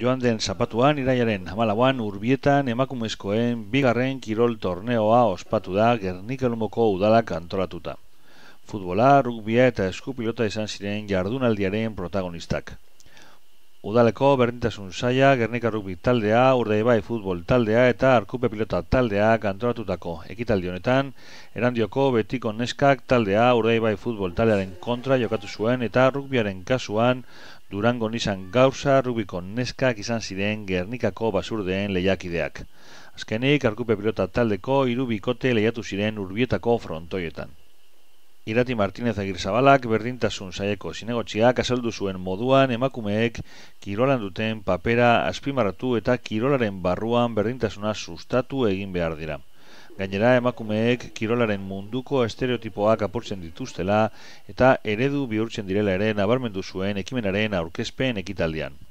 Joan den zapatuan, iraiaren amalauan urbietan emakumezkoen bigarren kirol torneoa ospatu da Gernikelumoko udalak antolatuta. Futbola, rugbia eta eskupilota izan ziren jardunaldiaren protagonistak. Udaleko berdintasun saia, Gernika Rugby taldea, Urdaibai futbol taldea eta Arkupe pilota taldea kantoratutako ekitaldi honetan, erandioko betiko neskak taldea Urdaibai futbol taldearen kontra jokatu zuen eta rugbyaren kasuan Durango nizan gauza Rubiko neskak izan ziren Gernikako basurdeen lehiakideak. Azkenik, Arkupe pilota taldeko irubikote lehiatu ziren urbietako frontoietan. Irati Martínez Agirzabalak berdintasun saieko zinegotxiak azaldu zuen moduan emakumeek kirolan duten papera azpimarratu eta kirolaren barruan berdintasuna sustatu egin behar dira. Gainera emakumeek kirolaren munduko estereotipoak apurtzen dituztela eta eredu bihurtzen direla ere nabarmendu zuen ekimenaren aurkezpen ekitaldian.